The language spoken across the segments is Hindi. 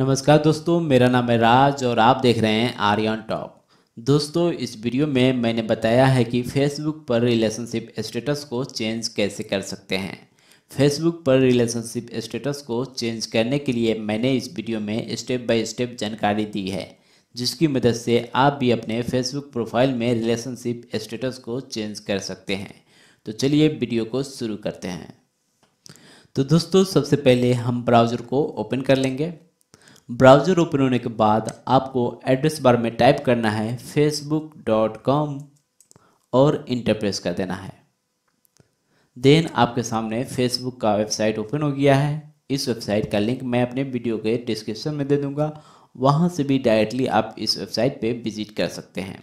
नमस्कार दोस्तों मेरा नाम है राज और आप देख रहे हैं आर्यन टॉक दोस्तों इस वीडियो में मैंने बताया है कि फेसबुक पर रिलेशनशिप स्टेटस को चेंज कैसे कर सकते हैं फेसबुक पर रिलेशनशिप स्टेटस को चेंज करने के लिए मैंने इस वीडियो में स्टेप बाय स्टेप जानकारी दी है जिसकी मदद से आप भी अपने फेसबुक प्रोफाइल में रिलेशनशिप स्टेटस को चेंज कर सकते हैं तो चलिए वीडियो को शुरू करते हैं तो दोस्तों सबसे पहले हम ब्राउज़र को ओपन कर लेंगे ब्राउज़र ओपन होने के बाद आपको एड्रेस बार में टाइप करना है फेसबुक डॉट कॉम और इंटरप्रेस कर देना है देन आपके सामने फेसबुक का वेबसाइट ओपन हो गया है इस वेबसाइट का लिंक मैं अपने वीडियो के डिस्क्रिप्शन में दे दूंगा वहाँ से भी डायरेक्टली आप इस वेबसाइट पे विजिट कर सकते हैं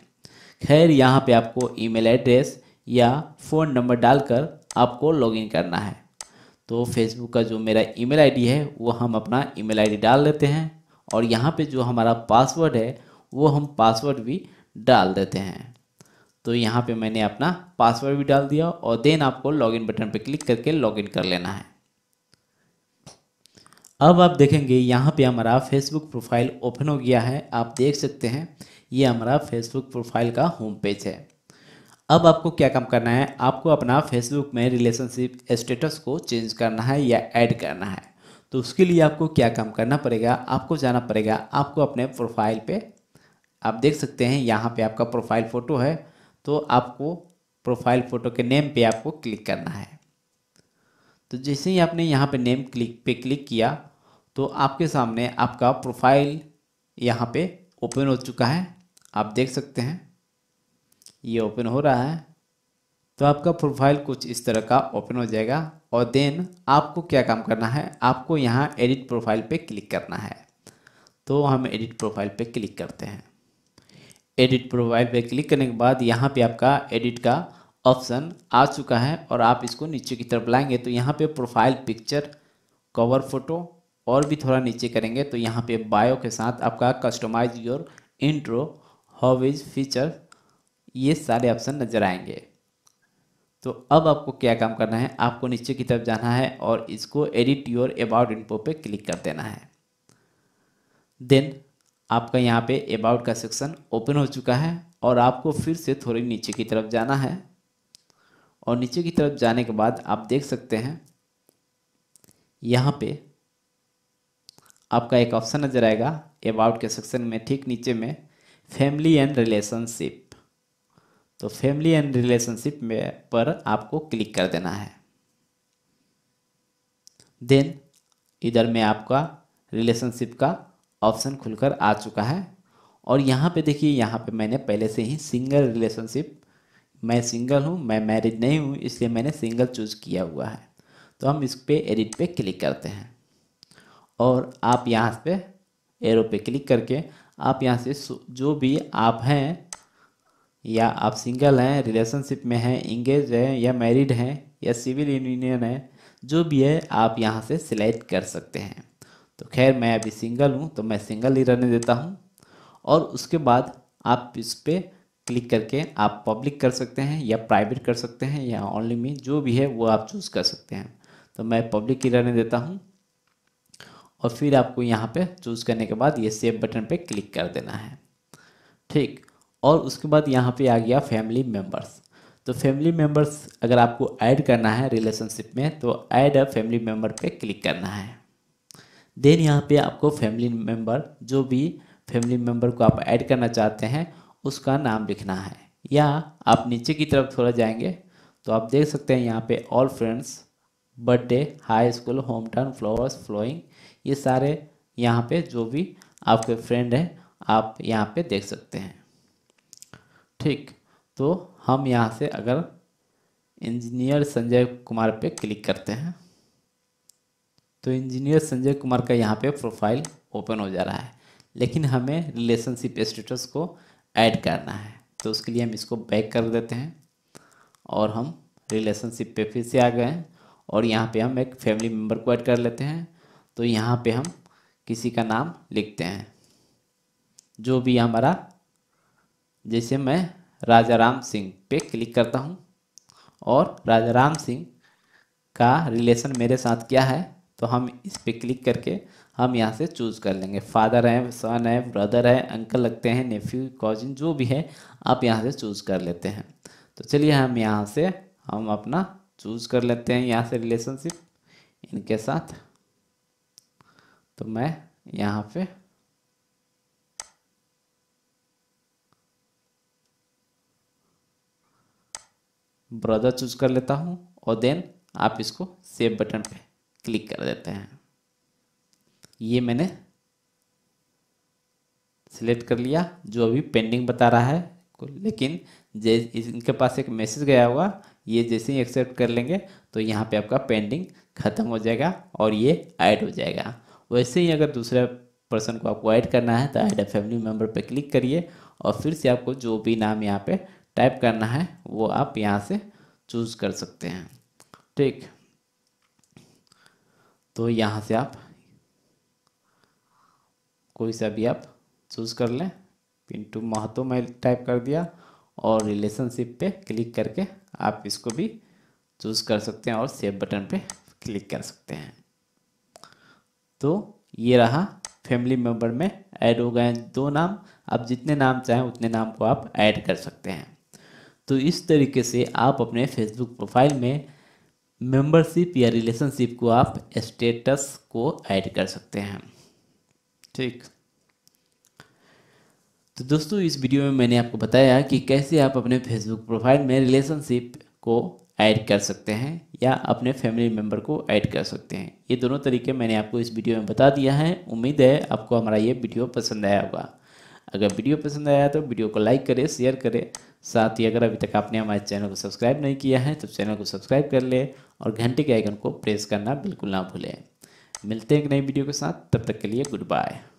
खैर यहाँ पे आपको ईमेल एड्रेस या फ़ोन नंबर डालकर आपको लॉगिन करना है तो फेसबुक का जो मेरा ईमेल आईडी है वो हम अपना ईमेल आईडी डाल देते हैं और यहाँ पे जो हमारा पासवर्ड है वो हम पासवर्ड भी डाल देते हैं तो यहाँ पे मैंने अपना पासवर्ड भी डाल दिया और देन आपको लॉगिन बटन पर क्लिक करके लॉगिन कर लेना है अब आप देखेंगे यहाँ पे हमारा फेसबुक प्रोफाइल ओपन हो गया है आप देख सकते हैं ये हमारा फेसबुक प्रोफाइल का होम पेज है अब आपको क्या काम करना है आपको अपना फेसबुक में रिलेशनशिप स्टेटस को चेंज करना है या ऐड करना है तो उसके लिए आपको क्या काम करना पड़ेगा आपको जाना पड़ेगा आपको अपने प्रोफाइल पे आप देख सकते हैं यहाँ पे आपका प्रोफाइल फ़ोटो है तो आपको प्रोफाइल फ़ोटो के नेम पे आपको क्लिक करना है तो जैसे ही आपने यहाँ पे नेम क्लिक पे क्लिक किया तो आपके सामने आपका प्रोफाइल यहाँ पे ओपन हो चुका है आप देख सकते हैं ये ओपन हो रहा है तो आपका प्रोफाइल कुछ इस तरह का ओपन हो जाएगा और देन आपको क्या काम करना है आपको यहाँ एडिट प्रोफाइल पे क्लिक करना है तो हम एडिट प्रोफाइल पे क्लिक करते हैं एडिट प्रोफाइल पे क्लिक करने के बाद यहाँ पे आपका एडिट का ऑप्शन आ चुका है और आप इसको नीचे की तरफ लाएंगे तो यहाँ पे प्रोफाइल पिक्चर कवर फोटो और भी थोड़ा नीचे करेंगे तो यहाँ पे बायो के साथ आपका customise your intro hobbies feature ये सारे ऑप्शन नज़र आएंगे तो अब आपको क्या काम करना है आपको नीचे की तरफ जाना है और इसको एडिट योर अबाउट इनपो पे क्लिक कर देना है देन आपका यहाँ पे अबाउट का सेक्शन ओपन हो चुका है और आपको फिर से थोड़ी नीचे की तरफ जाना है और नीचे की तरफ जाने के बाद आप देख सकते हैं यहाँ पे आपका एक ऑप्शन नज़र आएगा अबाउट के सेक्शन में ठीक नीचे में फैमिली एंड रिलेशनशिप तो फैमिली एंड रिलेशनशिप में पर आपको क्लिक कर देना है देन इधर में आपका रिलेशनशिप का ऑप्शन खुलकर आ चुका है और यहाँ पे देखिए यहाँ पे मैंने पहले से ही सिंगल रिलेशनशिप मैं सिंगल हूँ मैं मैरिड नहीं हूँ इसलिए मैंने सिंगल चूज़ किया हुआ है तो हम इस पर एडिट पे क्लिक करते हैं और आप यहाँ पे एरो पे क्लिक करके आप यहाँ से जो भी आप हैं या आप सिंगल हैं रिलेशनशिप में हैं इंगेज हैं या मैरिड हैं या सिविल यूनियन है जो भी है आप यहाँ से सिलेक्ट कर सकते हैं तो खैर मैं अभी सिंगल हूँ तो मैं सिंगल ही रहने देता हूँ और उसके बाद आप इस पर क्लिक करके आप पब्लिक कर सकते हैं या प्राइवेट कर सकते हैं या ऑनली में जो भी है वो आप चूज़ कर सकते हैं तो मैं पब्लिक ही रहने देता हूँ और फिर आपको यहाँ पे चूज़ करने के बाद ये सेव बटन पे क्लिक कर देना है ठीक और उसके बाद यहाँ पे आ गया फैमिली मेम्बर्स तो फैमिली मेम्बर्स अगर आपको ऐड करना है रिलेशनशिप में तो ऐड अ फैमिली मेम्बर पे क्लिक करना है देन यहाँ पे आपको फैमिली मेम्बर जो भी फैमिली मेम्बर को आप ऐड करना चाहते हैं उसका नाम लिखना है या आप नीचे की तरफ थोड़ा जाएंगे तो आप देख सकते हैं यहाँ पे all friends birthday high school home town followers following ये सारे यहाँ पे जो भी आपके फ्रेंड हैं आप यहाँ पे देख सकते हैं ठीक तो हम यहाँ से अगर इंजीनियर संजय कुमार पे क्लिक करते हैं तो इंजीनियर संजय कुमार का यहाँ पे प्रोफाइल ओपन हो जा रहा है लेकिन हमें रिलेशनशिप स्टेटस को ऐड करना है तो उसके लिए हम इसको बैक कर देते हैं और हम रिलेशनशिप पे फिर से आ गए हैं और यहाँ पे हम एक फैमिली मेम्बर को ऐड कर लेते हैं तो यहाँ पे हम किसी का नाम लिखते हैं जो भी हमारा जैसे मैं राजा राम सिंह पे क्लिक करता हूँ और राजा राम सिंह का रिलेशन मेरे साथ क्या है तो हम इस पर क्लिक करके हम यहाँ से चूज़ कर लेंगे फादर हैं सन है ब्रदर है अंकल लगते हैं नेफ्यू कॉजिन जो भी है आप यहाँ से चूज़ कर लेते हैं तो चलिए हम यहाँ से हम अपना चूज़ कर लेते हैं यहाँ से रिलेशनशिप इनके साथ तो मैं यहाँ पे ब्राउज़र चूज कर लेता हूँ और देन आप इसको सेव बटन पे क्लिक कर देते हैं ये मैंने सिलेक्ट कर लिया जो अभी पेंडिंग बता रहा है लेकिन इनके पास एक मैसेज गया होगा ये जैसे ही एक्सेप्ट कर लेंगे तो यहाँ पे आपका पेंडिंग ख़त्म हो जाएगा और ये ऐड हो जाएगा वैसे ही अगर दूसरे पर्सन को आपको ऐड करना है तो ऐड ए फैमिली मेम्बर पे क्लिक करिए और फिर से आपको जो भी नाम यहाँ पे टाइप करना है वो आप यहाँ से चूज कर सकते हैं ठीक तो यहाँ से आप कोई सा भी आप चूज कर लें पिंटू महतो मैं टाइप कर दिया और रिलेशनशिप पे क्लिक करके आप इसको भी चूज कर सकते हैं और सेव बटन पे क्लिक कर सकते हैं तो ये रहा फैमिली मेम्बर में ऐड हो गए दो नाम आप जितने नाम चाहें उतने नाम को आप ऐड कर सकते हैं तो इस तरीके से आप अपने फेसबुक प्रोफाइल में मेंबरशिप या रिलेशनशिप को आप स्टेटस को ऐड कर सकते हैं ठीक तो दोस्तों इस वीडियो में मैंने आपको बताया कि कैसे आप अपने फेसबुक प्रोफाइल में रिलेशनशिप को ऐड कर सकते हैं या अपने फैमिली मेम्बर को ऐड कर सकते हैं ये दोनों तरीके मैंने आपको इस वीडियो में बता दिया है उम्मीद है आपको हमारा ये वीडियो पसंद आया होगा अगर वीडियो पसंद आया तो वीडियो को लाइक करें शेयर करें साथ ही अगर अभी तक आपने हमारे चैनल को सब्सक्राइब नहीं किया है तो चैनल को सब्सक्राइब कर लें और घंटे के आइकन को प्रेस करना बिल्कुल ना भूलें मिलते हैं एक नई वीडियो के साथ तब तक के लिए गुड बाय